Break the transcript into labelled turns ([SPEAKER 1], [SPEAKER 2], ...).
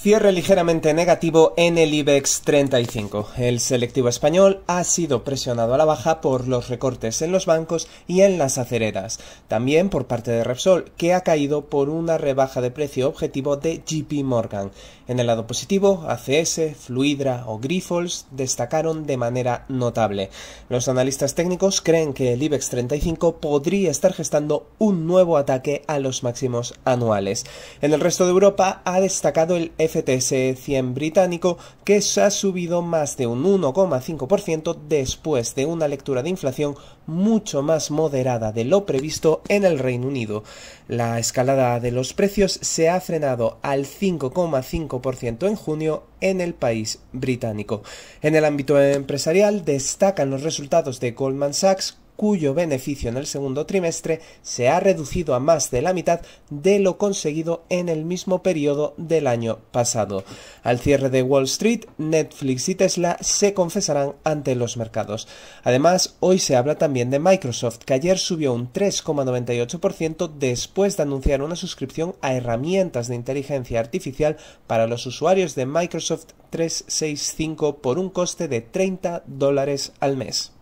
[SPEAKER 1] Cierre ligeramente negativo en el IBEX 35. El selectivo español ha sido presionado a la baja por los recortes en los bancos y en las acereras, también por parte de Repsol, que ha caído por una rebaja de precio objetivo de JP Morgan. En el lado positivo, ACS, Fluidra o Grifols destacaron de manera notable. Los analistas técnicos creen que el IBEX 35 podría estar gestando un nuevo ataque a los máximos anuales. En el resto de Europa ha destacado el CTS 100 británico que se ha subido más de un 1,5% después de una lectura de inflación mucho más moderada de lo previsto en el Reino Unido. La escalada de los precios se ha frenado al 5,5% en junio en el país británico. En el ámbito empresarial destacan los resultados de Goldman Sachs cuyo beneficio en el segundo trimestre se ha reducido a más de la mitad de lo conseguido en el mismo periodo del año pasado. Al cierre de Wall Street, Netflix y Tesla se confesarán ante los mercados. Además, hoy se habla también de Microsoft, que ayer subió un 3,98% después de anunciar una suscripción a herramientas de inteligencia artificial para los usuarios de Microsoft 365 por un coste de 30 dólares al mes.